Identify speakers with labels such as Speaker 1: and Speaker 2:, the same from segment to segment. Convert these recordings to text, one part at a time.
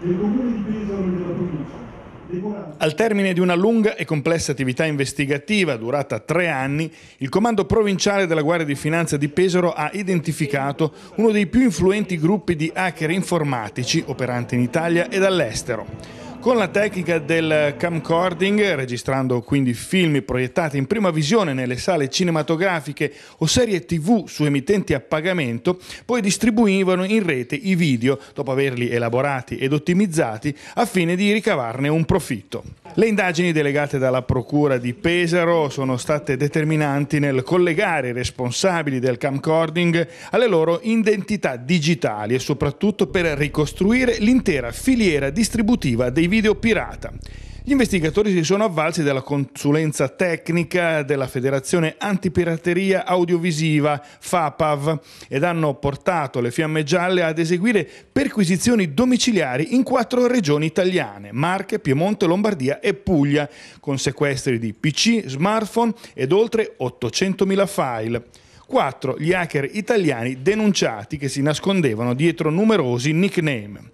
Speaker 1: del comune di Pesaro e della provincia. Al termine di una lunga e complessa attività investigativa durata tre anni, il Comando Provinciale della Guardia di Finanza di Pesaro ha identificato uno dei più influenti gruppi di hacker informatici operanti in Italia e dall'estero. Con la tecnica del camcording, registrando quindi film proiettati in prima visione nelle sale cinematografiche o serie tv su emittenti a pagamento, poi distribuivano in rete i video dopo averli elaborati ed ottimizzati a fine di ricavarne un profitto. Le indagini delegate dalla Procura di Pesaro sono state determinanti nel collegare i responsabili del camcording alle loro identità digitali e soprattutto per ricostruire l'intera filiera distributiva dei video pirata. Gli investigatori si sono avvalsi della consulenza tecnica della Federazione Antipirateria Audiovisiva, FAPAV, ed hanno portato le Fiamme Gialle ad eseguire perquisizioni domiciliari in quattro regioni italiane, Marche, Piemonte, Lombardia e Puglia, con sequestri di PC, smartphone ed oltre 800.000 file. Quattro Gli hacker italiani denunciati che si nascondevano dietro numerosi nickname.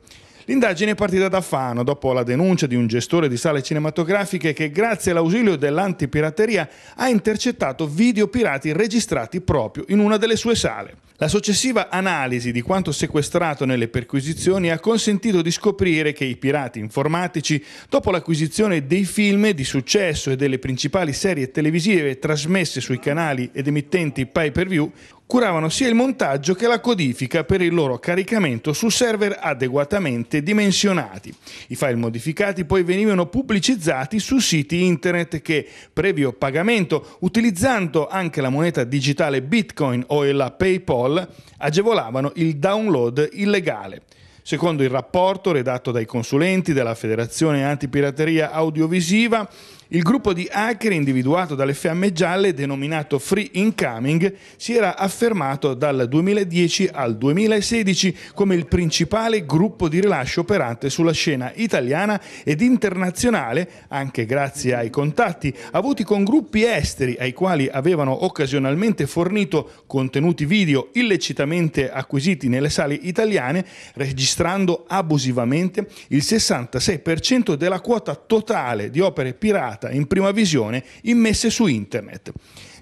Speaker 1: L'indagine è partita da Fano dopo la denuncia di un gestore di sale cinematografiche che grazie all'ausilio dell'antipirateria ha intercettato video pirati registrati proprio in una delle sue sale. La successiva analisi di quanto sequestrato nelle perquisizioni ha consentito di scoprire che i pirati informatici, dopo l'acquisizione dei film di successo e delle principali serie televisive trasmesse sui canali ed emittenti pay per view, curavano sia il montaggio che la codifica per il loro caricamento su server adeguatamente dimensionati. I file modificati poi venivano pubblicizzati su siti internet che, previo pagamento, utilizzando anche la moneta digitale Bitcoin o la PayPal, agevolavano il download illegale. Secondo il rapporto redatto dai consulenti della Federazione Antipirateria Audiovisiva, il gruppo di hacker individuato dalle fiamme gialle, denominato Free Incoming, si era affermato dal 2010 al 2016 come il principale gruppo di rilascio operante sulla scena italiana ed internazionale, anche grazie ai contatti avuti con gruppi esteri ai quali avevano occasionalmente fornito contenuti video illecitamente acquisiti nelle sale italiane, registrando abusivamente il 66% della quota totale di opere pirate carta in prima visione immesse su internet.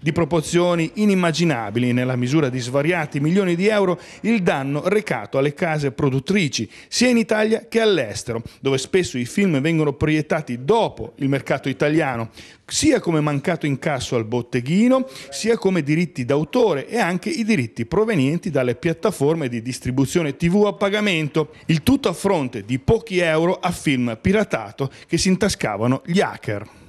Speaker 1: Di proporzioni inimmaginabili nella misura di svariati milioni di euro il danno recato alle case produttrici, sia in Italia che all'estero, dove spesso i film vengono proiettati dopo il mercato italiano, sia come mancato incasso al botteghino, sia come diritti d'autore e anche i diritti provenienti dalle piattaforme di distribuzione TV a pagamento, il tutto a fronte di pochi euro a film piratato che si intascavano gli hacker.